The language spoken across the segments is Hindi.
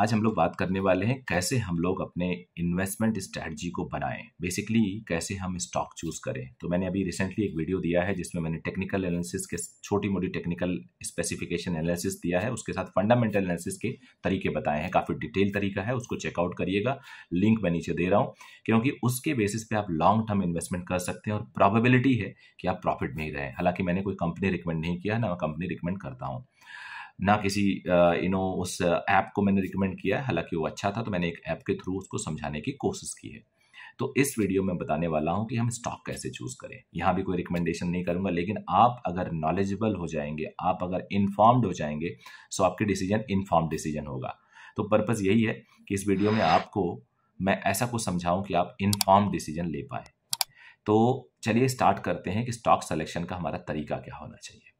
आज हम लोग बात करने वाले हैं कैसे हम लोग अपने इन्वेस्टमेंट स्ट्रैटी को बनाएं बेसिकली कैसे हम स्टॉक चूज करें तो मैंने अभी रिसेंटली एक वीडियो दिया है जिसमें मैंने टेक्निकल एनालिसिस के छोटी मोटी टेक्निकल स्पेसिफिकेशन एनालिसिस दिया है उसके साथ फंडामेंटल एनालिसिस के तरीके बताए हैं काफ़ी डिटेल तरीका है उसको चेकआउट करिएगा लिंक मैं नीचे दे रहा हूँ क्योंकि उसके बेसिस पे आप लॉन्ग टर्म इन्वेस्टमेंट कर सकते हैं और प्रॉबेबिलिटी है कि आप प्रॉफिट में ही रहें हालांकि मैंने कोई कंपनी रिकमेंड नहीं किया ना मैं कंपनी रिकमेंड करता हूँ ना किसी यू नो उस ऐप को मैंने रिकमेंड किया है हालांकि वो अच्छा था तो मैंने एक ऐप के थ्रू उसको समझाने की कोशिश की है तो इस वीडियो में बताने वाला हूँ कि हम स्टॉक कैसे चूज़ करें यहाँ भी कोई रिकमेंडेशन नहीं करूँगा लेकिन आप अगर नॉलेजेबल हो जाएंगे आप अगर इन्फॉर्म्ड हो जाएंगे सो तो आपके डिसीजन इन्फॉर्म डिसीजन होगा तो पर्पज़ यही है कि इस वीडियो में आपको मैं ऐसा कुछ समझाऊं कि आप इन्फॉर्म डिसीजन ले पाए तो चलिए स्टार्ट करते हैं कि स्टॉक सिलेक्शन का हमारा तरीका क्या होना चाहिए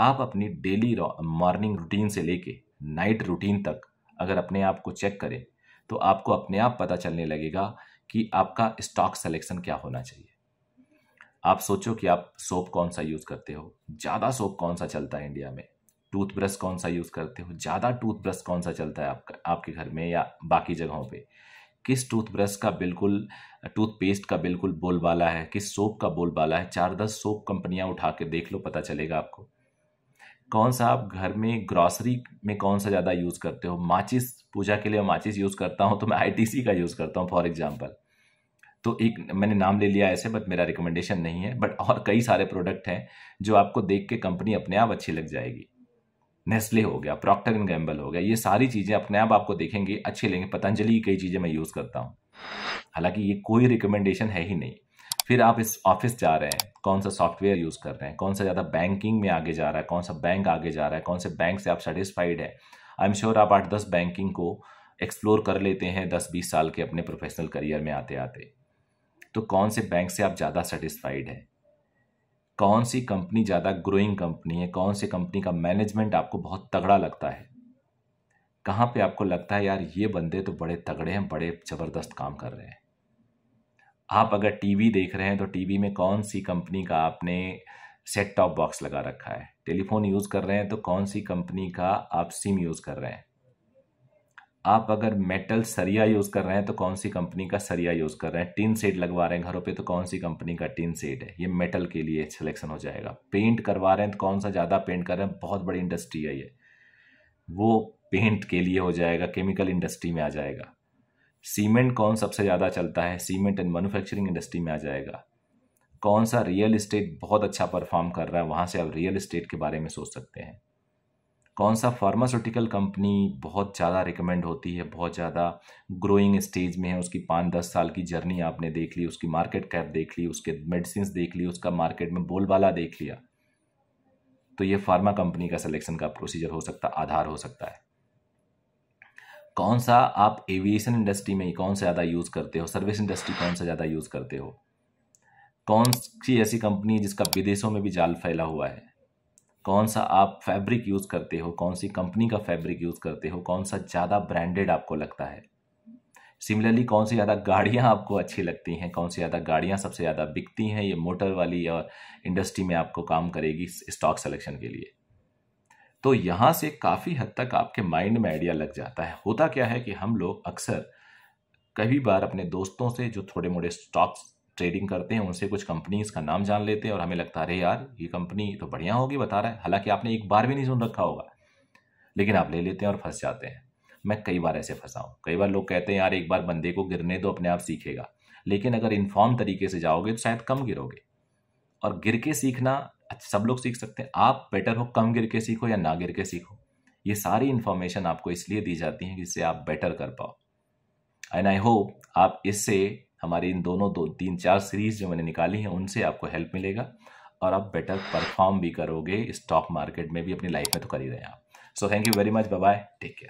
आप अपनी डेली मॉर्निंग रूटीन से लेके नाइट रूटीन तक अगर अपने आप को चेक करें तो आपको अपने आप पता चलने लगेगा कि आपका स्टॉक सिलेक्शन क्या होना चाहिए आप सोचो कि आप सोप कौन सा यूज़ करते हो ज़्यादा सोप कौन सा चलता है इंडिया में टूथब्रश कौन सा यूज़ करते हो ज़्यादा टूथब्रश कौन सा चलता है आपका आपके घर में या बाकी जगहों पे किस टूथब्रश का बिल्कुल टूथपेस्ट का बिल्कुल बोलबाला है किस सोप का बोलबाला है चार दस सोप कंपनियां उठा के देख लो पता चलेगा आपको कौन सा आप घर में ग्रॉसरी में कौन सा ज़्यादा यूज़ करते हो माचिस पूजा के लिए माचिस यूज़ करता हूँ तो मैं आई का यूज़ करता हूँ फॉर एग्जाम्पल तो एक मैंने नाम ले लिया ऐसे बट मेरा रिकमेंडेशन नहीं है बट और कई सारे प्रोडक्ट हैं जो आपको देख के कंपनी अपने आप अच्छी लग जाएगी नेस्ले हो गया प्रॉक्टर एंड गैम्बल हो गया ये सारी चीज़ें अपने आप आपको देखेंगे अच्छी लेंगे पतंजलि की कई चीज़ें मैं यूज़ करता हूँ हालांकि ये कोई रिकमेंडेशन है ही नहीं फिर आप इस ऑफिस जा रहे हैं कौन सा सॉफ्टवेयर यूज़ कर रहे हैं कौन सा ज़्यादा बैंकिंग में आगे जा रहा है कौन सा बैंक आगे जा रहा है कौन से बैंक से आप सेटिस्फाइड है आई एम श्योर आप आठ दस बैंकिंग को एक्सप्लोर कर लेते हैं दस बीस साल के अपने प्रोफेशनल करियर में आते आते तो कौन से बैंक से आप ज़्यादा सेटिस्फाइड है कौन सी कंपनी ज़्यादा ग्रोइंग कंपनी है कौन सी कंपनी का मैनेजमेंट आपको बहुत तगड़ा लगता है कहाँ पे आपको लगता है यार ये बंदे तो बड़े तगड़े हैं बड़े ज़बरदस्त काम कर रहे हैं आप अगर टीवी देख रहे हैं तो टीवी में कौन सी कंपनी का आपने सेट टॉप बॉक्स लगा रखा है टेलीफोन यूज़ कर रहे हैं तो कौन सी कंपनी का आप सिम यूज़ कर रहे हैं आप अगर मेटल सरिया यूज़ कर रहे हैं तो कौन सी कंपनी का सरिया यूज़ कर रहे हैं टिन सेट लगवा रहे हैं घरों पे तो कौन सी कंपनी का टिन सेट है ये मेटल के लिए सिलेक्शन हो जाएगा पेंट करवा रहे हैं तो कौन सा ज़्यादा पेंट कर रहे हैं बहुत बड़ी इंडस्ट्री है ये वो पेंट के लिए हो जाएगा केमिकल इंडस्ट्री में आ जाएगा सीमेंट कौन सबसे ज़्यादा चलता है सीमेंट एंड मैन्युफैक्चरिंग इंडस्ट्री में आ जाएगा कौन सा रियल इस्टेट बहुत अच्छा परफॉर्म कर रहा है वहाँ से आप रियल इस्टेट के बारे में सोच सकते हैं कौन सा फार्मास्यूटिकल कंपनी बहुत ज़्यादा रिकमेंड होती है बहुत ज़्यादा ग्रोइंग स्टेज में है उसकी पाँच दस साल की जर्नी आपने देख ली उसकी मार्केट कैप देख ली उसके मेडिसिन देख ली उसका मार्केट में बोलबाला देख लिया तो ये फार्मा कंपनी का सिलेक्शन का प्रोसीजर हो सकता आधार हो सकता है कौन सा आप एविएशन इंडस्ट्री में कौन सा ज़्यादा यूज़ करते हो सर्विस इंडस्ट्री कौन सा ज़्यादा यूज़ करते हो कौन सी ऐसी कंपनी जिसका विदेशों में भी जाल फैला हुआ है कौन सा आप फैब्रिक यूज़ करते हो कौन सी कंपनी का फैब्रिक यूज़ करते हो कौन सा ज़्यादा ब्रांडेड आपको लगता है सिमिलरली कौन सी ज़्यादा गाड़ियाँ आपको अच्छी लगती हैं कौन सी ज़्यादा गाड़ियाँ सबसे ज़्यादा बिकती हैं ये मोटर वाली या इंडस्ट्री में आपको काम करेगी स्टॉक सिलेक्शन के लिए तो यहाँ से काफ़ी हद तक आपके माइंड में आइडिया लग जाता है होता क्या है कि हम लोग अक्सर कई बार अपने दोस्तों से जो थोड़े मोड़े स्टॉक्स ट्रेडिंग करते हैं उनसे कुछ कंपनीज का नाम जान लेते हैं और हमें लगता है यार ये कंपनी तो बढ़िया होगी बता रहा है हालांकि आपने एक बार भी नहीं सुन रखा होगा लेकिन आप ले लेते हैं और फंस जाते हैं मैं कई बार ऐसे फंसा हूँ कई बार लोग कहते हैं यार एक बार बंदे को गिरने दो अपने आप सीखेगा लेकिन अगर इन्फॉर्म तरीके से जाओगे तो शायद कम गिरोगे और गिर के सीखना सब लोग सीख सकते हैं आप बेटर हो कम गिर के सीखो या ना गिर के सीखो ये सारी इन्फॉर्मेशन आपको इसलिए दी जाती है जिससे आप बेटर कर पाओ एंड आई होप आप इससे हमारी इन दोनों दो तीन चार सीरीज जो मैंने निकाली हैं उनसे आपको हेल्प मिलेगा और आप बेटर परफॉर्म भी करोगे स्टॉक मार्केट में भी अपनी लाइफ में तो कर ही रहे हैं आप so thank you very much bye take care